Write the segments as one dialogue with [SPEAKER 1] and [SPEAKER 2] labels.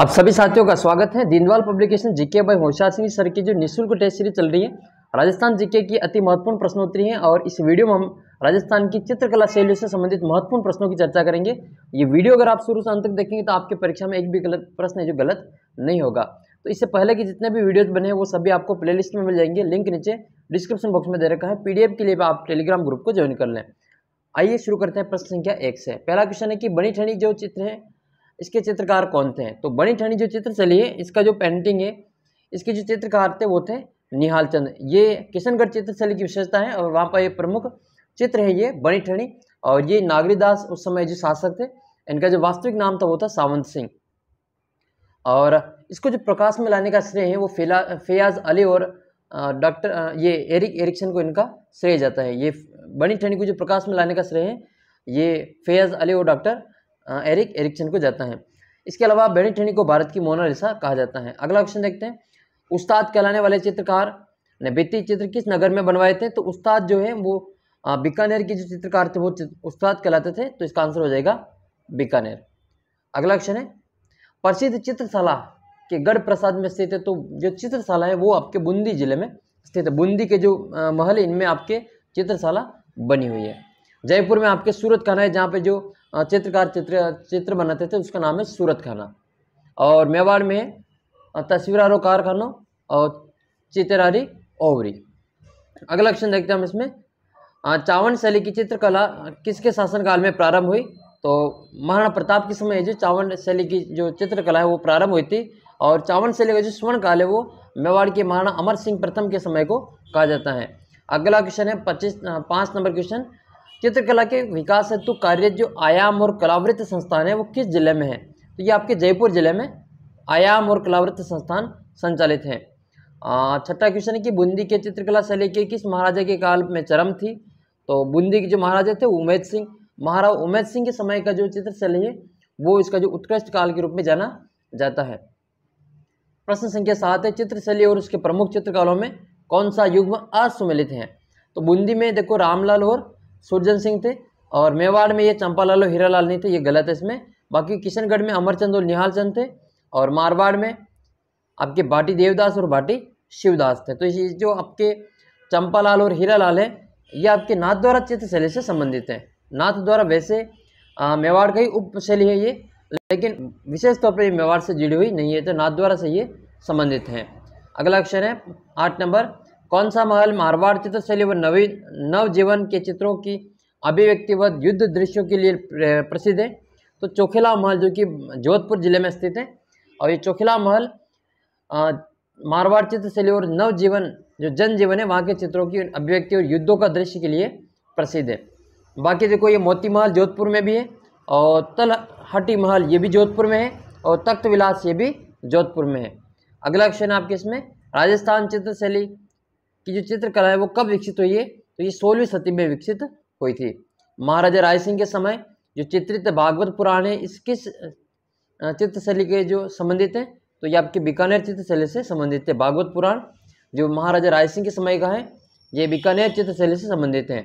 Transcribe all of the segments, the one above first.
[SPEAKER 1] अब सभी साथियों का स्वागत है दीनवाल पब्लिकेशन जीके बाय होशियार सिंह सर की जो निःशुल्क टेस्ट सीरीज चल रही है राजस्थान जीके की अति महत्वपूर्ण प्रश्नोत्तरी है और इस वीडियो में हम राजस्थान की चित्रकला शैली से संबंधित महत्वपूर्ण प्रश्नों की चर्चा करेंगे ये वीडियो अगर आप शुरू से अंत तक देखेंगे तो आपकी परीक्षा में एक भी गलत प्रश्न है जो गलत नहीं होगा तो इससे पहले की जितने भी वीडियोज बने हैं वो सभी आपको प्ले में मिल जाएंगे लिंक नीचे डिस्क्रिप्शन बॉक्स में दे रखा है पीडीएफ के लिए आप टेलीग्राम ग्रुप को ज्वाइन कर लें आइए शुरू करते हैं प्रश्न संख्या एक से पहला क्वेश्चन है कि बनी ठनी जो चित्र है इसके चित्रकार कौन थे तो बड़ी ठंडी जो चित्र चली है इसका जो पेंटिंग है इसके जो चित्रकार थे वो थे निहाल चंद ये किशनगढ़ चित्रशैली की विशेषता है और वहाँ पर ये प्रमुख चित्र है ये बड़ी ठणी और ये नागरीदास उस समय जो शासक थे इनका जो वास्तविक नाम था वो था सावंत सिंह और इसको जो प्रकाश में लाने का श्रेय है वो फेला फयाज अली और डॉक्टर ये एरिक एरिक्सन को इनका श्रेय जाता है ये बड़ी ठणी को जो प्रकाश में लाने का श्रेय है ये फयाज अली और डॉक्टर एरिक एरिक्सन को जाता है इसके अलावा बेनिटेनी को भारत की मोनालिसा कहा जाता है अगला क्वेश्चन देखते हैं उस्ताद कहलाने वाले चित्रकार ने वित्तीय चित्र किस नगर में बनवाए थे तो उस्ताद जो है वो बीकानेर के जो चित्रकार थे वो उस्ताद कहलाते थे तो इसका आंसर हो जाएगा बीकानेर अगला क्वेश्चन है प्रसिद्ध चित्रशाला के गढ़ प्रसाद में स्थित है तो जो चित्रशाला है वो आपके बूंदी जिले में स्थित है बूंदी के जो महल इनमें आपके चित्रशाला बनी हुई है जयपुर में आपके सूरत खाना है जहाँ पे जो चित्रकार चित्र चित्र बनाते थे उसका नाम है सूरत खाना और मेवाड़ में तस्वीरारो कारखानो और चित्रारी ओवरी अगला क्वेश्चन देखते हैं हम इसमें चावन शैली की चित्रकला किसके शासनकाल में प्रारंभ हुई तो महाराणा प्रताप के समय जो चावन शैली की जो चित्रकला है वो प्रारंभ हुई थी और चावन शैली का जो स्वर्ण काल है वो मेवाड़ के महाराणा अमर सिंह प्रथम के समय को कहा जाता है अगला क्वेश्चन है पच्चीस पाँच नंबर क्वेश्चन चित्रकला के विकास हेतु कार्य जो आयाम और कलावृत्त संस्थान है वो किस जिले में है तो ये आपके जयपुर जिले में आयाम और कलावृत्त संस्थान संचालित हैं छठा क्वेश्चन है कि बूंदी के चित्रकला शैली के किस महाराजा के काल में चरम थी तो बूंदी के जो महाराजा थे उमेद सिंह महाराज उमेद सिंह के समय का जो चित्र शैली है वो इसका जो उत्कृष्ट काल के रूप में जाना जाता है प्रश्न संख्या सात है चित्रशैली और उसके प्रमुख चित्रकालों में कौन सा युग्म असुमिलित है तो बूंदी में देखो रामलाल और सुरजन सिंह थे और मेवाड़ में ये चंपालाल और हीरालाल नहीं थे ये गलत है इसमें बाकी किशनगढ़ में अमरचंद और निहाल चंद थे और मारवाड़ में आपके भाटी देवदास और भाटी शिवदास थे तो ये जो आपके चंपालाल और हीरालाल है ये आपके नाथ द्वारा चित्र शैली से संबंधित है नाथ द्वारा वैसे मेवाड़ का ही उपशैली है ये लेकिन विशेष तौर पर ये मेवाड़ से जुड़ी हुई नहीं है तो नाथ द्वारा से ये संबंधित हैं अगला अक्षर है आठ नंबर कौन सा महल मारवाड़ चित्रशैली व नवी नवजीवन के चित्रों की अभिव्यक्ति व युद्ध दृश्यों के लिए प्रसिद्ध है तो चोखिला महल जो कि जोधपुर जिले में स्थित है और ये चोखिला महल मारवाड़ चित्रशैली और नवजीवन जो जनजीवन है वहाँ के चित्रों की अभिव्यक्ति और युद्धों का दृश्य के लिए प्रसिद्ध है बाकी देखो ये मोती महल जोधपुर में भी है और तलहटी महल ये भी जोधपुर में है और तख्त विलास ये भी जोधपुर में है अगला क्वेश्चन आपके इसमें राजस्थान चित्रशैली कि जो चित्रकला है वो कब विकसित हुई है तो ये सोलहवीं सदी में विकसित हुई थी महाराजा राय सिंह के समय जो चित्रित भागवत पुराण है इस किस चित्रशैली के जो संबंधित हैं तो ये आपके बीकानेर चित्रशैली से संबंधित है भागवत पुराण जो महाराजा राय सिंह के समय का है ये बीकानेर चित्रशैली से संबंधित हैं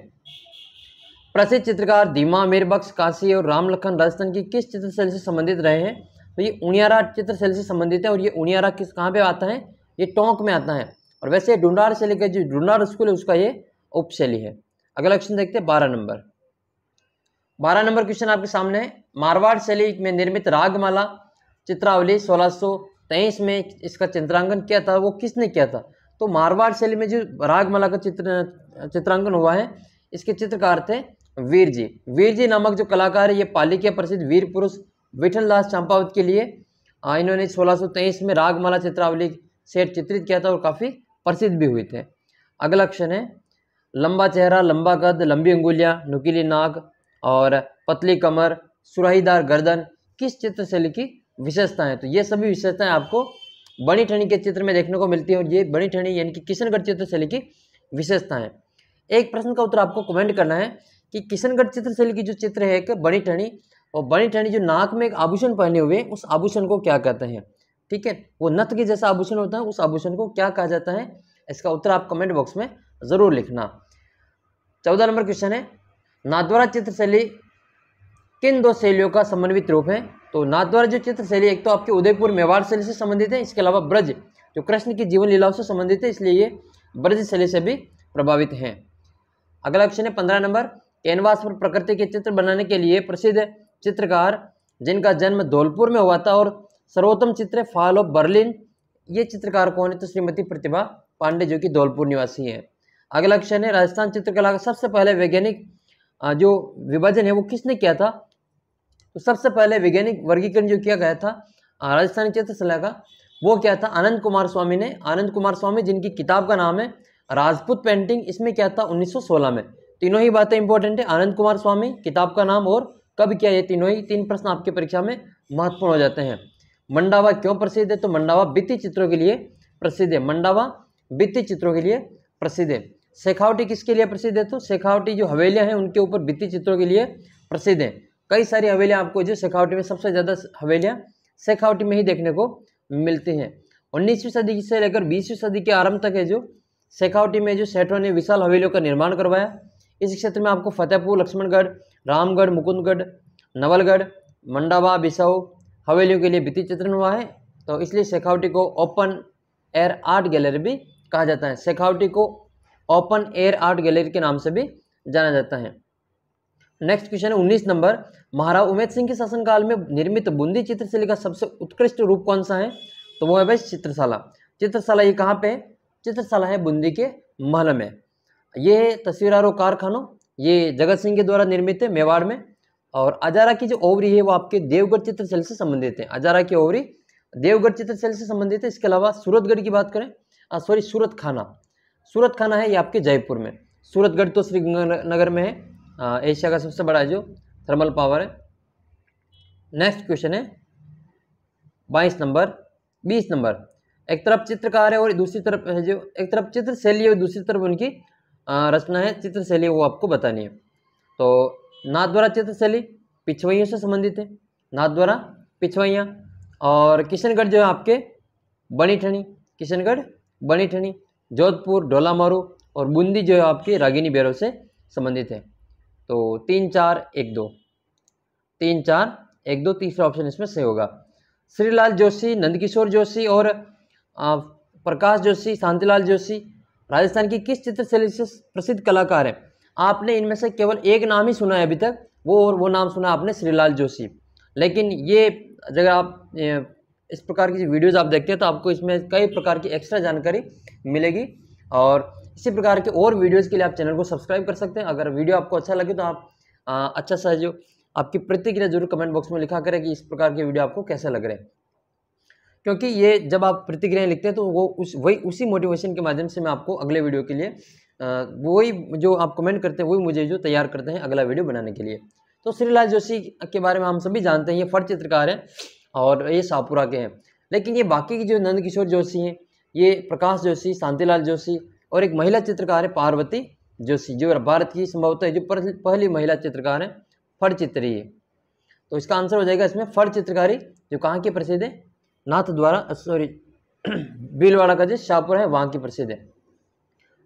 [SPEAKER 1] प्रसिद्ध चित्रकार धीमा मीरबक्स काशी और राम लखन राजस्थान की किस चित्रशैली से संबंधित रहे हैं तो ये उणियारा चित्रशैली से संबंधित है और ये उनियारा किस कहाँ पे आता है ये टोंक में आता है और वैसे ढूंढार से लेकर जो डुंडार स्कूल है उसका ये उपशैली है अगला क्वेश्चन देखते हैं बारह नंबर बारह नंबर क्वेश्चन आपके सामने है मारवाड़ शैली में निर्मित रागमाला चित्रावली सोलह में इसका चित्रांकन किया था वो किसने किया था तो मारवाड़ शैली में जो रागमाला का चित्र चित्रांकन हुआ है इसके चित्रकार थे वीर जी वीर जी नामक जो कलाकार है ये पाली के प्रसिद्ध वीर पुरुष विठल दास चंपावत के लिए इन्होंने सोलह में रागमाला चित्रावली सेठ चित्रित किया था और काफ़ी प्रसिद्ध भी हुए थे अगला ऑप्शन है लंबा चेहरा लंबा कद लंबी उंगुलियाँ नुकीली नाक और पतली कमर सुराहीदार गर्दन किस चित्रशैली की विशेषताएं तो ये सभी विशेषताएं आपको बड़ी ठणी के चित्र में देखने को मिलती है और ये बड़ी ठणी यानी कि किशनगढ़ चित्रशैली की विशेषताएं एक प्रश्न का उत्तर आपको कमेंट करना है कि किशनगढ़ चित्रशैली की जो चित्र है एक बड़ी ठणी और बड़ी ठणी जो नाक में एक आभूषण पहने हुए उस आभूषण को क्या कहते हैं ठीक है वो नथ के जैसा आभूषण होता है उस आभूषण को क्या कहा जाता है इसका उत्तर आप कमेंट बॉक्स में ज़रूर लिखना चौदह नंबर क्वेश्चन है नादवारा चित्रशैली किन दो शैलियों का समन्वित रूप है तो नादवारा जो चित्रशैली एक तो आपके उदयपुर मेवाड़ शैली से संबंधित है इसके अलावा ब्रज जो कृष्ण की जीवन लीलाओं से संबंधित है इसलिए ये ब्रज शैली से भी प्रभावित हैं अगला क्वेश्चन है पंद्रह नंबर कैनवास पर प्रकृति के चित्र बनाने के लिए प्रसिद्ध चित्रकार जिनका जन्म धौलपुर में हुआ था और सर्वोत्तम चित्र फॉल ऑफ बर्लिन ये चित्रकार कौन है तो श्रीमती प्रतिभा पांडे जो कि धौलपुर निवासी हैं अगला क्वेश्चन है राजस्थान चित्रकला का सबसे पहले वैज्ञानिक जो विभाजन है वो किसने किया था तो सबसे पहले वैज्ञानिक वर्गीकरण जो किया गया था राजस्थान चित्रकला का वो क्या था आनंद कुमार स्वामी ने आनंद कुमार स्वामी जिनकी किताब का नाम है राजपूत पेंटिंग इसमें क्या था 1916 में तीनों ही बातें इंपॉर्टेंट है आनंद कुमार स्वामी किताब का नाम और कब किया ये तीनों ही तीन प्रश्न आपके परीक्षा में महत्वपूर्ण हो जाते हैं मंडावा क्यों प्रसिद्ध है तो मंडावा वित्तीय चित्रों के लिए प्रसिद्ध है मंडावा वित्तीय चित्रों के लिए प्रसिद्ध है शेखावटी किसके लिए प्रसिद्ध है तो शेखावटी जो हवेलियाँ हैं उनके ऊपर वित्तीय चित्रों के लिए प्रसिद्ध है कई सारी हवेलियाँ आपको जो शेखावटी में सबसे ज़्यादा हवेलियाँ शेखावटी में ही देखने को मिलती हैं उन्नीसवीं सदी से लेकर बीसवीं सदी के आरंभ तक है जो शेखावटी में जो सेठों ने विशाल हवेलियों का निर्माण करवाया इस क्षेत्र में आपको फतेहपुर लक्ष्मणगढ़ रामगढ़ मुकुंदगढ़ नवलगढ़ मंडावा बिसाऊ हवेलियों के लिए भित्ति चित्रण हुआ है तो इसलिए शेखावटी को ओपन एयर आर्ट गैलरी भी कहा जाता है शेखावटी को ओपन एयर आर्ट गैलरी के नाम से भी जाना जाता है नेक्स्ट क्वेश्चन है उन्नीस नंबर महाराव उमेद सिंह के शासनकाल में निर्मित बूंदी चित्रशैली का सबसे उत्कृष्ट रूप कौन सा है तो वो है भाई चित्रशाला चित्रशाला ये कहाँ पे चित्रशाला है बूंदी के महल में ये तस्वीरारो कारखानों ये जगत सिंह के द्वारा निर्मित है मेवाड़ में और अजारा की जो ओवरी है वो आपके देवगढ़ चित्र से संबंधित है अजारा की ओवरी देवगढ़ चित्र से संबंधित है इसके अलावा सूरतगढ़ की बात करें सॉरी सूरत खाना सूरत खाना है ये आपके जयपुर में सूरतगढ़ तो नगर में है एशिया का सबसे बड़ा जो थर्मल पावर है नेक्स्ट क्वेश्चन है बाईस नंबर बीस नंबर एक तरफ चित्रकार है और दूसरी तरफ है जो एक तरफ चित्र शैली और दूसरी तरफ उनकी रचना है चित्र शैली वो आपको बतानी है तो नाद द्वारा चित्र शैली पिछवाइयों से संबंधित है नाद द्वारा पिछवाइयाँ और किशनगढ़ जो है आपके बनी ठनी किशनगढ़ बनी ठनी जोधपुर ढोलामारू और बूंदी जो है आपकी रागिनी बैरव से संबंधित है तो तीन चार एक दो तीन चार एक दो तीसरा ऑप्शन इसमें सही होगा श्रीलाल जोशी नंदकिशोर जोशी और प्रकाश जोशी शांतिलाल जोशी राजस्थान की किस चित्रशैली से प्रसिद्ध कलाकार हैं आपने इनमें से केवल एक नाम ही सुना है अभी तक वो और वो नाम सुना आपने श्रीलाल जोशी लेकिन ये जगह आप इस प्रकार की वीडियोज़ आप देखते हैं तो आपको इसमें कई प्रकार की एक्स्ट्रा जानकारी मिलेगी और इसी प्रकार के और वीडियोज़ के लिए आप चैनल को सब्सक्राइब कर सकते हैं अगर वीडियो आपको अच्छा लगे तो आप आ, अच्छा सा जो आपकी प्रतिक्रिया जरूर कमेंट बॉक्स में लिखा करें कि इस प्रकार के वीडियो आपको कैसे लग रहे हैं क्योंकि ये जब आप प्रतिक्रियाएं लिखते हैं तो वो उस वही उसी मोटिवेशन के माध्यम से मैं आपको अगले वीडियो के लिए वही जो आप कमेंट करते हैं वही मुझे जो तैयार करते हैं अगला वीडियो बनाने के लिए तो श्रीलाल जोशी के बारे में हम सभी जानते हैं ये फट चित्रकार हैं और ये शाहपुरा के हैं लेकिन ये बाकी की जो नंद किशोर जोशी हैं ये प्रकाश जोशी शांतिलाल जोशी और एक महिला चित्रकार है पार्वती जोशी जो भारत की संभवतः जो पहली महिला चित्रकार है फट चित्री है तो इसका आंसर हो जाएगा इसमें फट चित्रकारी जो कहाँ की प्रसिद्ध है नाथ द्वारा सॉरी भीलवाड़ा का जो शाहपुर है वहाँ की प्रसिद्ध है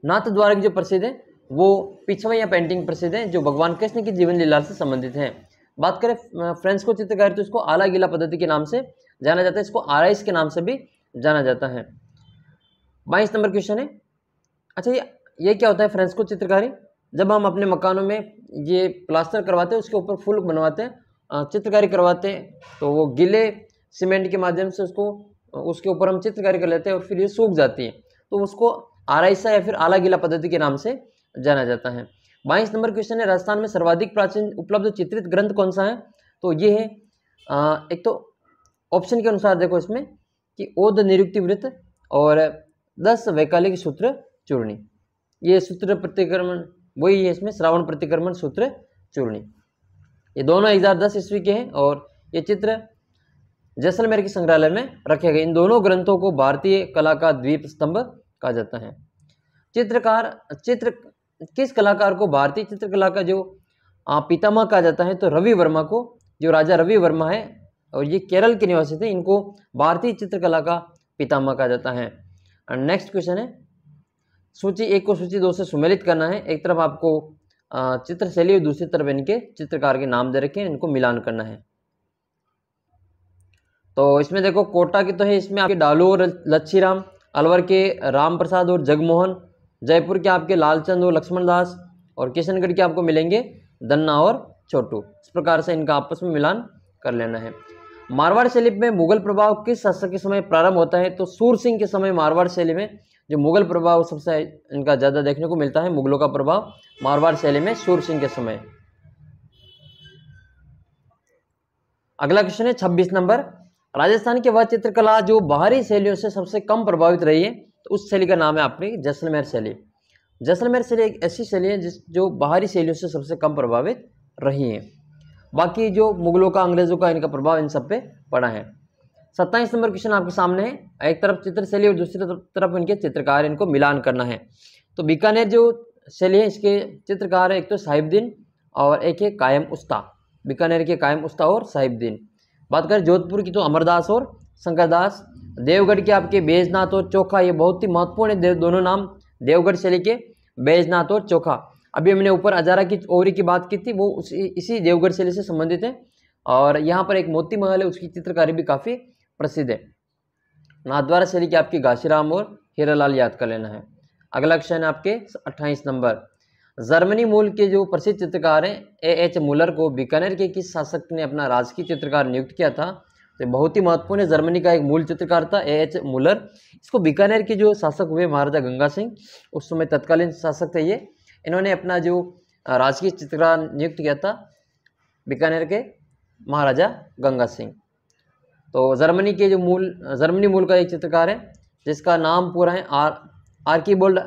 [SPEAKER 1] नाथ तो द्वारा की जो प्रसिद्ध है वो पिछवैया पेंटिंग प्रसिद्ध है जो भगवान कृष्ण की जीवन लीला से संबंधित है बात करें फ्रेंड्स को चित्रकारी तो इसको आला गीला पद्धति के नाम से जाना जाता है इसको आराइस के नाम से भी जाना जाता है बाईस नंबर क्वेश्चन है अच्छा ये ये क्या होता है फ्रेंड्स को चित्रकारी जब हम अपने मकानों में ये प्लास्टर करवाते हैं उसके ऊपर फूल बनवाते हैं चित्रकारी करवाते हैं तो वो गीले सीमेंट के माध्यम से उसको उसके ऊपर हम चित्रकारी कर लेते हैं और फिर ये सूख जाती है तो उसको आराइसा या फिर आला गीला पद्धति के नाम से जाना जाता है बाईस नंबर क्वेश्चन है राजस्थान में सर्वाधिक प्राचीन उपलब्ध चित्रित ग्रंथ कौन सा है तो ये है आ, एक तो ऑप्शन के अनुसार देखो इसमें कि ओध निरुक्ति वृत्त और दस वैकालिक सूत्र चूर्णी ये सूत्र प्रतिक्रमण वही है इसमें श्रावण प्रतिक्रमण सूत्र चूर्णी ये दोनों एक हज़ार दस ईस्वी के हैं और ये चित्र जैसलमेर के संग्रहालय में रखे गए इन दोनों ग्रंथों को भारतीय कला का द्वीप स्तंभ कहा जाता है चित्रकार चित्र किस कलाकार को भारतीय चित्रकला का जो पितामह कहा जाता है तो रवि वर्मा को जो राजा रवि वर्मा है और ये केरल के निवासी थे इनको भारतीय चित्रकला का पितामह कहा जाता है नेक्स्ट क्वेश्चन है सूची एक को सूची दो से सुमेलित करना है एक तरफ आपको चित्रशैली और दूसरी तरफ इनके चित्रकार के नाम दे रखे हैं इनको मिलान करना है तो इसमें देखो कोटा की तो है इसमें आपके डालू और लच्छीराम अलवर के राम प्रसाद और जगमोहन जयपुर के आपके लालचंद और लक्ष्मण दास और किशनगढ़ के आपको मिलेंगे दन्ना और छोटू इस प्रकार से इनका आपस में मिलान कर लेना है मारवाड़ शैली में मुगल प्रभाव किस शासक के समय प्रारंभ होता है तो सूर सिंह के समय मारवाड़ शैली में जो मुगल प्रभाव सबसे इनका ज़्यादा देखने को मिलता है मुगलों का प्रभाव मारवाड़ शैली में सूर सिंह के समय अगला क्वेश्चन है 26 नंबर राजस्थान की वह चित्रकला जो बाहरी शैलियों से सबसे कम प्रभावित रही है तो उस शैली का नाम है आपकी जैसलमेर शैली जैसलमेर शैली एक ऐसी शैली है जिस जो बाहरी शैलियों से सबसे कम प्रभावित रही है बाकी जो मुगलों का अंग्रेज़ों का इनका प्रभाव इन सब पे पड़ा है सत्ताईस नंबर क्वेश्चन आपके सामने है एक तरफ चित्र शैली और दूसरी तरफ इनके चित्रकार इनको मिलान करना है तो बीकानेर जो शैली है इसके चित्रकार है एक तो साहिबद्दीन और एक है कायम उस्ता बीकानेर के कायम उस्ता और साहिबद्दीन बात करें जोधपुर की तो अमरदास और शंकरदास देवगढ़ के आपके बैजनाथ और चोखा ये बहुत ही महत्वपूर्ण है दोनों नाम देवगढ़ से लेके बैजनाथ और चोखा अभी हमने ऊपर अजारा की ओरी की बात की थी वो उसी इसी देवगढ़ शैली से संबंधित है और यहाँ पर एक मोती महल है उसकी चित्रकारी भी काफ़ी प्रसिद्ध है नाथद्वारा शैली के आपकी घासीराम और हीरालाल याद कर लेना है अगला क्वेश्चन है आपके अट्ठाईस नंबर जर्मनी मूल के जो प्रसिद्ध चित्रकार हैं ए एच मुलर को बीकानेर के किस शासक ने अपना राजकीय चित्रकार नियुक्त किया था तो बहुत ही महत्वपूर्ण है जर्मनी का एक मूल चित्रकार था ए एच मुलर इसको बीकानेर के जो शासक हुए महाराजा गंगा सिंह उस समय तत्कालीन शासक थे ये इन्होंने अपना जो राजकीय चित्रकार नियुक्त किया था बीकानेर के महाराजा गंगा सिंह तो जर्मनी के जो मूल जर्मनी मूल का एक चित्रकार है जिसका नाम पूरा है आर बोल्ड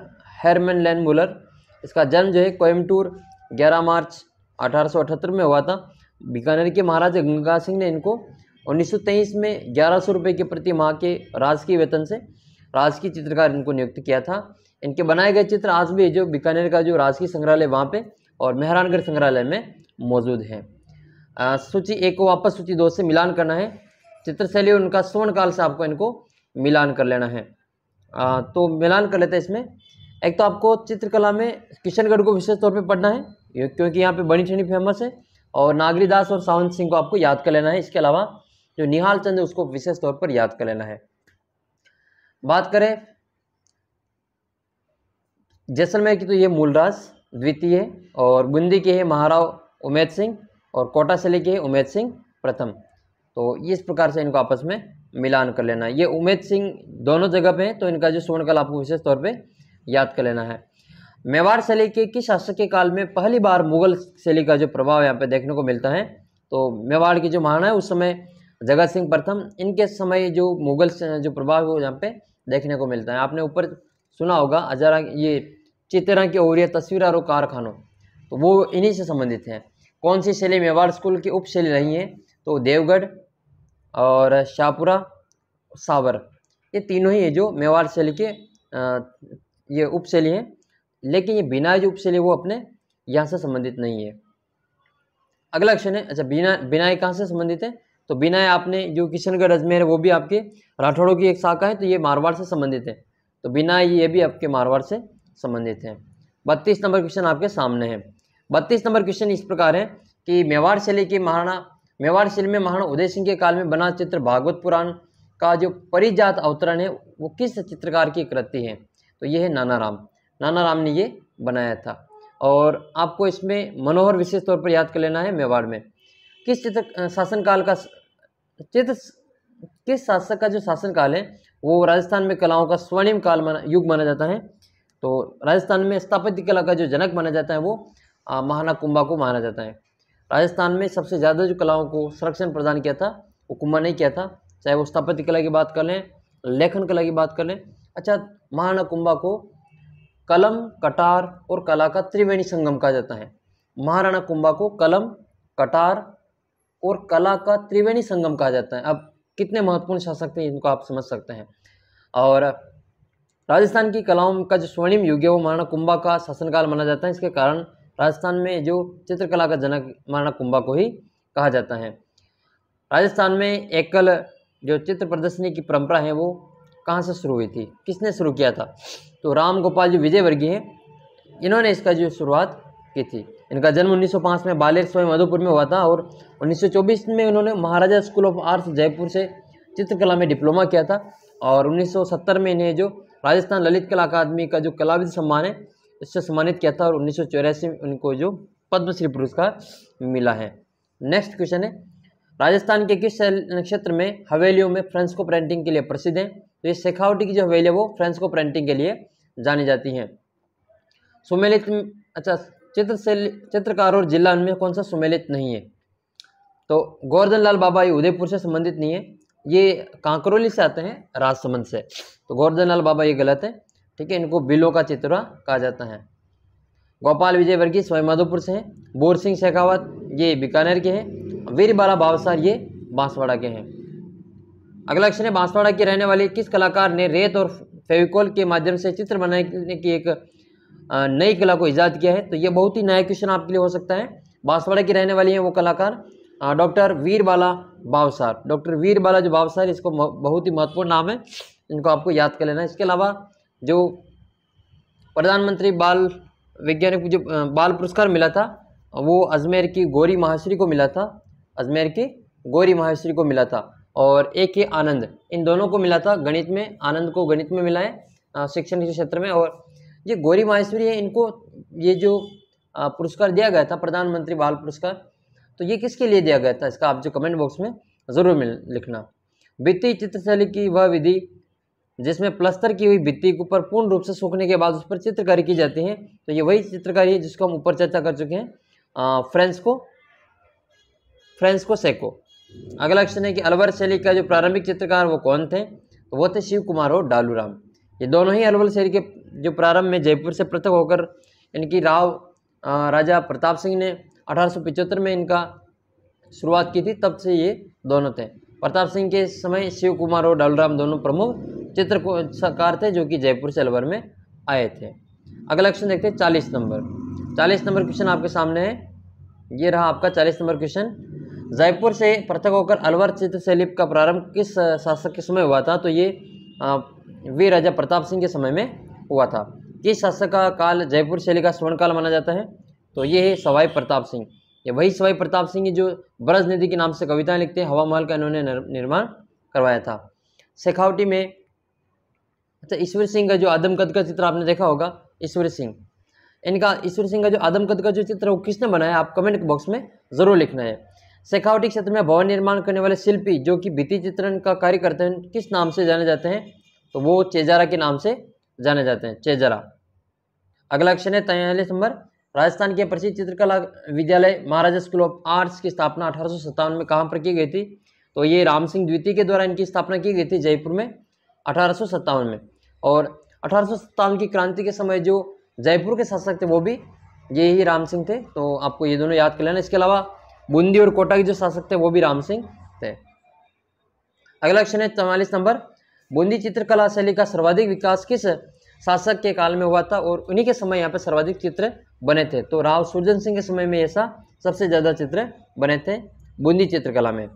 [SPEAKER 1] हेरमन लैन मुलर इसका जन्म जो है कोयमटूर 11 मार्च अठारह में हुआ था बीकानेर के महाराजा गंगा सिंह ने इनको 1923 में ग्यारह सौ रुपये के प्रति माह के राजकीय वेतन से राजकीय चित्रकार इनको नियुक्त किया था इनके बनाए गए चित्र आज भी जो बीकानेर का जो राजकीय संग्रहालय वहाँ पे और मेहरानगढ़ संग्रहालय में मौजूद है सूची एक को वापस सूची दो से मिलान करना है चित्रशैली उनका स्वर्ण काल से आपको इनको मिलान कर लेना है आ, तो मिलान कर लेते हैं इसमें एक तो आपको चित्रकला में किशनगढ़ को विशेष तौर पे पढ़ना है क्योंकि यहाँ पे बड़ी ठनी फेमस है और नागरी दास और सावंत सिंह को आपको याद कर लेना है इसके अलावा जो निहाल चंद है उसको विशेष तौर पर याद कर लेना है बात करें जैसलमेर की तो ये मूलराज द्वितीय और बुंदी के है महाराव उमेद सिंह और कोटा से लेके उमेद सिंह प्रथम तो इस प्रकार से इनको आपस में मिलान कर लेना ये उमेद सिंह दोनों जगह पे हैं तो इनका जो स्वर्णकला आपको विशेष तौर पे याद कर लेना है मेवाड़ शैली के किस शासक के काल में पहली बार मुगल शैली का जो प्रभाव यहाँ पे देखने को मिलता है तो मेवाड़ की जो महाराणा है उस समय जगत सिंह प्रथम इनके समय जो मुगल जो प्रभाव है वो यहाँ पे देखने को मिलता है आपने ऊपर सुना होगा अजारा ये चित्रा की ओरिया तस्वीर और कारखानों तो वो इन्हीं से संबंधित हैं कौन सी शैली मेवाड़ स्कूल की उप शैली रही है तो देवगढ़ और शाहपुरा सावर ये तीनों ही है जो मेवाड़ शैली के ये उपशैली है लेकिन ये जो उपशैली वो अपने यहाँ से संबंधित नहीं है अगला क्वेश्चन है अच्छा बिना बिनाय कहाँ से संबंधित है तो बिना आपने जो किशनगढ़ अजमेर है वो भी आपके राठौड़ों की एक शाखा है तो ये मारवाड़ से संबंधित है तो बिना ये भी आपके मारवाड़ से संबंधित है बत्तीस नंबर क्वेश्चन आपके सामने है बत्तीस नंबर क्वेश्चन इस प्रकार है कि मेवाड़ शैली के महाराणा मेवाड़ शैली में महाराणा उदय सिंह के काल में बना चित्र भागवत पुराण का जो परिजात अवतरण है वो किस चित्रकार की कृति है तो ये है नाना राम नाना राम ने ये बनाया था और आपको इसमें मनोहर विशेष तौर पर याद कर लेना है मेवाड़ में किस चित्र शासनकाल का चित्र किस शासक का जो शासनकाल है वो राजस्थान में कलाओं का स्वर्णिम काल माना युग माना जाता है तो राजस्थान में स्थापत्य कला का जो जनक माना जाता है वो महाना कुंभा को माना जाता है राजस्थान में सबसे ज़्यादा जो कलाओं को संरक्षण प्रदान किया था वो कुंभा ने किया था चाहे वो स्थापत्य कला की बात कर लें लेखन कला की बात कर लें अच्छा महाराणा को कलम कटार और कला का त्रिवेणी संगम कहा जाता है महाराणा कुंभा को कलम कटार और कला का त्रिवेणी संगम कहा जाता है अब कितने महत्वपूर्ण शासक थे इनको आप समझ सकते हैं और राजस्थान की कलाओं का जो स्वर्णिम युग है वो महाराणा कुंभा का शासनकाल माना जाता है इसके कारण राजस्थान में जो चित्रकला का जनक महाराणा कुंभा को ही कहा जाता है राजस्थान में एकल जो चित्र प्रदर्शनी की परंपरा है वो कहाँ से शुरू हुई थी किसने शुरू किया था तो राम गोपाल जी विजयवर्गीय हैं इन्होंने इसका जो शुरुआत की थी इनका जन्म 1905 में बालेर स्वयं मधुपुर में हुआ था और 1924 में इन्होंने Maharaja school of arts Jaipur से चित्रकला में डिप्लोमा किया था और 1970 में इन्हें जो राजस्थान ललित कला अकादमी का जो कलाविद सम्मान है इससे सम्मानित किया था और उन्नीस में उनको जो पद्मश्री पुरस्कार मिला है नेक्स्ट क्वेश्चन है राजस्थान के किस नक्षत्र में हवेलियों में को पेंटिंग के लिए प्रसिद्ध हैं तो ये शेखावटी की जो हवेली है वो फ्रेंच को प्रिंटिंग के लिए जानी जाती है सुमेलित अच्छा चित्र से चित्रकार और जिला उनमें कौन सा सुमेलित नहीं है तो गोवर्धन लाल बाबा ये उदयपुर से संबंधित नहीं है ये कांकरोली से आते हैं राजसमंद से तो गोवर्धन लाल बाबा ये गलत है ठीक है इनको बिलो का चित्रा कहा जाता है गोपाल विजय वर्गीय स्वयंमाधोपुर से हैं बोर सिंह शेखावत ये बीकानेर के हैं वीर बाला बावसार ये बांसवाड़ा के हैं अगला क्वेश्चन है बांसवाड़ा की रहने वाले किस कलाकार ने रेत और फेविकोल के माध्यम से चित्र बनाने की एक नई कला को ईजाद किया है तो ये बहुत ही नया क्वेश्चन आपके लिए हो सकता है बांसवाड़ा की रहने वाली हैं वो कलाकार डॉक्टर वीर बाला बावसार डॉक्टर वीर बाला जो बावसार इसको बहुत ही महत्वपूर्ण नाम है इनको आपको याद कर लेना है इसके अलावा जो प्रधानमंत्री बाल वैज्ञानिक जो बाल पुरस्कार मिला था वो अजमेर की गौरी महाश्री को मिला था अजमेर की गौरी महाश्री को मिला था और ए के आनंद इन दोनों को मिला था गणित में आनंद को गणित में मिला है शिक्षण के क्षेत्र में और ये गौरी माहेश्वरी है इनको ये जो पुरस्कार दिया गया था प्रधानमंत्री बाल पुरस्कार तो ये किसके लिए दिया गया था इसका आप जो कमेंट बॉक्स में ज़रूर लिखना वित्तीय चित्रशैली की वह विधि जिसमें प्लस्तर की हुई भित्ती के ऊपर पूर्ण रूप से सूखने के बाद उस पर चित्रकारी की जाती है तो ये वही चित्रकारी है जिसको हम ऊपर चर्चा कर चुके हैं फ्रेंस को फ्रेंस को सेको अगला क्वेश्चन है कि अलवर शैली का जो प्रारंभिक चित्रकार वो कौन थे तो वो थे शिव कुमार और डालूराम ये दोनों ही अलवर शैली के जो प्रारंभ में जयपुर से पृथक होकर इनकी राव राजा प्रताप सिंह ने अठारह में इनका शुरुआत की थी तब से ये दोनों थे प्रताप सिंह के समय शिव कुमार और डालूराम दोनों प्रमुख चित्रकार थे जो कि जयपुर से अलवर में आए थे अगला क्वेश्चन देखते हैं चालीस नंबर चालीस नंबर क्वेश्चन आपके सामने है ये रहा आपका चालीस नंबर क्वेश्चन जयपुर से पृथक होकर अलवर चित्र चित्रशैलिप का प्रारंभ किस शासक के समय हुआ था तो ये वीर राजा प्रताप सिंह के समय में हुआ था किस शासक का काल जयपुर शैली का स्वर्ण काल माना जाता है तो ये है सवाई प्रताप सिंह ये वही सवाई प्रताप सिंह जो ब्रज निधि के नाम से कविताएं लिखते हैं हवा महल का इन्होंने निर्माण करवाया था शेखावटी में अच्छा ईश्वर सिंह का जो आदमकद का चित्र आपने देखा होगा ईश्वर सिंह इनका ईश्वर सिंह का जो आदमकद का जो चित्र है वो किसने बनाया आप कमेंट बॉक्स में ज़रूर लिखना है शेखावटी क्षेत्र में भवन निर्माण करने वाले शिल्पी जो कि भित्ति चित्रण का कार्य करते हैं किस नाम से जाने जाते हैं तो वो चेजारा के नाम से जाने जाते हैं चेजारा अगला क्वेश्चन है तैयलीस नंबर राजस्थान के प्रसिद्ध चित्रकला विद्यालय महाराजा स्कूल ऑफ आर्ट्स की स्थापना अठारह में कहाँ पर की गई थी तो ये राम सिंह द्वितीय के द्वारा इनकी स्थापना की गई थी जयपुर में अठारह में और अठारह की क्रांति के समय जो जयपुर के शासक थे वो भी ये ही राम सिंह थे तो आपको ये दोनों याद कर लेना इसके अलावा बूंदी और कोटा के जो शासक थे वो भी राम सिंह थे अगला क्वेश्चन है चवालीस नंबर बूंदी चित्रकला शैली का सर्वाधिक विकास किस शासक के काल में हुआ था और उन्हीं के समय यहाँ पर सर्वाधिक चित्र बने थे तो राव सुरजन सिंह के समय में ऐसा सबसे ज़्यादा चित्र बने थे बूंदी चित्रकला में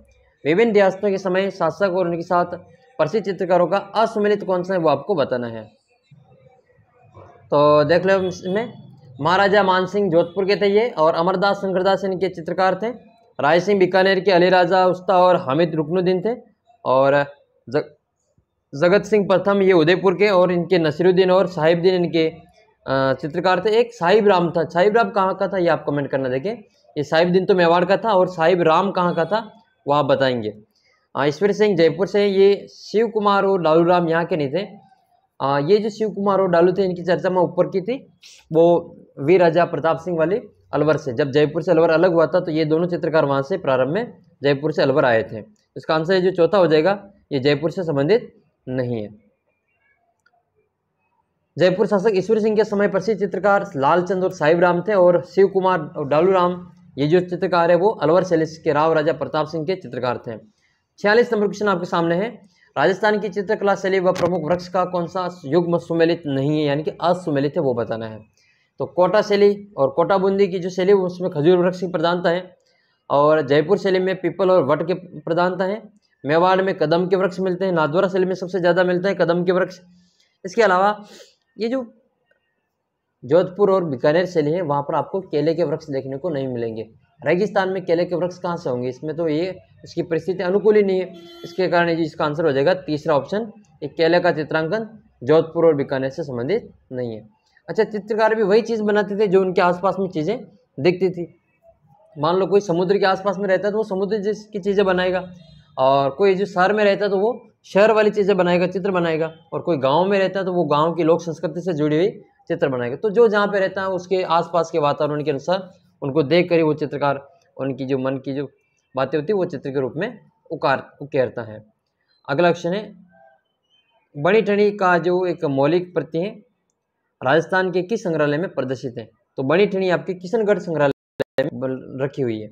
[SPEAKER 1] विभिन्न रियासतों के समय शासक और उनके साथ प्रसिद्ध चित्रकारों का असम्मिलित कौन सा है वो आपको बताना है तो देख लो इसमें महाराजा मानसिंह जोधपुर के थे ये और अमरदास शंकरदास इनके चित्रकार थे राय सिंह बीकानेर के अली राजा उस्ता और हामिद रुकनुद्दीन थे और जग जगत सिंह प्रथम ये उदयपुर के और इनके नसीरुद्दीन और साहिबद्दीन इनके चित्रकार थे एक साहिब राम था साहिब राम कहाँ का था ये आप कमेंट करना देखें ये साहिबद्दीन तो मेवाड़ का था और साहिब राम कहाँ का था वो आप बताएंगे ईश्वर सिंह जयपुर से ये शिव कुमार और लालू राम यहाँ के नहीं थे आ, ये जो शिव कुमार और डालू थे इनकी चर्चा मैं ऊपर की थी वो वीर राजा प्रताप सिंह वाली अलवर से जब जयपुर से अलवर अलग हुआ था तो ये दोनों चित्रकार वहाँ से प्रारंभ में जयपुर से अलवर आए थे इसका आंसर जो चौथा हो जाएगा ये जयपुर से संबंधित नहीं है जयपुर शासक ईश्वर सिंह के समय प्रसिद्ध चित्रकार लालचंद और साहिब राम थे और शिव कुमार और डालू राम ये जो चित्रकार है वो अलवर शैलिस के राव राजा प्रताप सिंह के चित्रकार थे छियालीस नंबर क्वेश्चन आपके सामने है राजस्थान की चित्रकला शैली व प्रमुख वृक्ष का कौन सा युग्म सुमेलित नहीं है यानी कि असुमेलित है वो बताना है तो कोटा शैली और कोटा बूंदी की जो शैली उसमें खजूर वृक्ष की प्रधानता है और जयपुर शैली में पीपल और वट के प्रधानता है मेवाड़ में कदम के वृक्ष मिलते हैं नादवरा शैली में सबसे ज़्यादा मिलता है कदम के वृक्ष इसके अलावा ये जो जोधपुर और बीकानेर शैली है वहाँ पर आपको केले के वृक्ष देखने को नहीं मिलेंगे रेगिस्तान में केले के वृक्ष कहाँ से होंगे इसमें तो ये इसकी परिस्थिति अनुकूल ही नहीं है इसके कारण ये इसका आंसर हो जाएगा तीसरा ऑप्शन ये केले का चित्रांकन जोधपुर और बीकानेर से संबंधित नहीं है अच्छा चित्रकार भी वही चीज़ बनाते थे जो उनके आसपास में चीज़ें दिखती थी मान लो कोई समुद्र के आसपास में रहता है तो वो समुद्र जिसकी चीज़ें बनाएगा और कोई जो शहर में रहता है तो वो शहर वाली चीज़ें बनाएगा चित्र बनाएगा और कोई गांव में रहता है तो वो गांव की लोक संस्कृति से जुड़ी हुई चित्र बनाएगा तो जो जहाँ पे रहता है उसके आसपास के वातावरण के अनुसार उनको देख कर ही वो चित्रकार उनकी जो मन की जो बातें होती वो चित्र के रूप में उकार उकेरता है अगला क्वेश्चन है बड़ी टणी का जो एक मौलिक प्रति है राजस्थान के किस संग्रहालय में प्रदर्शित है तो बनी ठेणी आपके किशनगढ़ संग्रहालय में रखी हुई है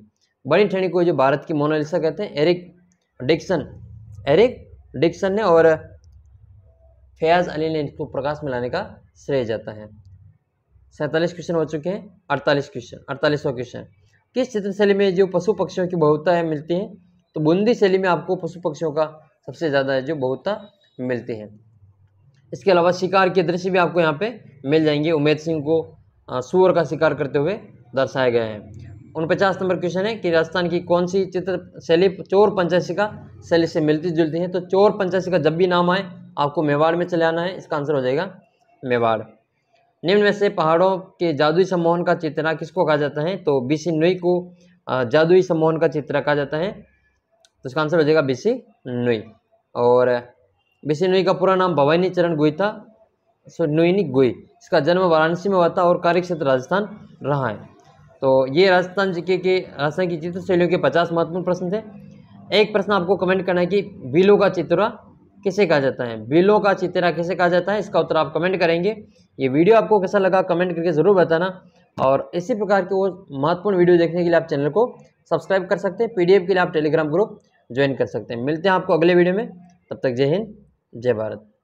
[SPEAKER 1] बनी ठेणी को जो भारत की मोनालिसा कहते हैं एरिक डिक्सन एरिक डिक्सन ने और फयाज अली ने इसको प्रकाश में लाने का श्रेय जाता है सैंतालीस क्वेश्चन हो चुके हैं अड़तालीस क्वेश्चन अड़तालीसवा क्वेश्चन किस चित्रशैली में जो पशु पक्षियों की बहुता है मिलती है तो बूंदी शैली में आपको पशु पक्षियों का सबसे ज़्यादा जो बहुता मिलती है इसके अलावा शिकार के दृश्य भी आपको यहाँ पे मिल जाएंगे उमेद सिंह को सूअर का शिकार करते हुए दर्शाया गया है उनपचास नंबर क्वेश्चन है कि राजस्थान की कौन सी चित्र शैली चोर का शैली से मिलती जुलती है तो चोर का जब भी नाम आए आपको मेवाड़ में चले आना है इसका आंसर हो जाएगा मेवाड़ निम्न में से पहाड़ों के जादुई सम्मोहन का चित्रा किसको कहा जाता है तो बी सी नुई को जादुई सम्मोहन का चित्रा कहा जाता है तो इसका आंसर हो जाएगा बी सी नुई और बिश्नोई का पूरा नाम भवानी चरण गोई था सो नोइनी गोई इसका जन्म वाराणसी में हुआ था और कार्यक्षेत्र राजस्थान रहा है तो ये राजस्थान जीके के राजस्थान की चित्र तो शैलियों के पचास महत्वपूर्ण प्रश्न थे एक प्रश्न आपको कमेंट करना है कि बिलो का चित्रा किसे कहा जाता है बिलो का चित्रा किसे कहा जाता है इसका उत्तर आप कमेंट करेंगे ये वीडियो आपको कैसा लगा कमेंट करके ज़रूर बताना और इसी प्रकार के वो महत्वपूर्ण वीडियो देखने के लिए आप चैनल को सब्सक्राइब कर सकते हैं पीडीएफ के लिए आप टेलीग्राम ग्रुप ज्वाइन कर सकते हैं मिलते हैं आपको अगले वीडियो में तब तक जय हिंद जय भारत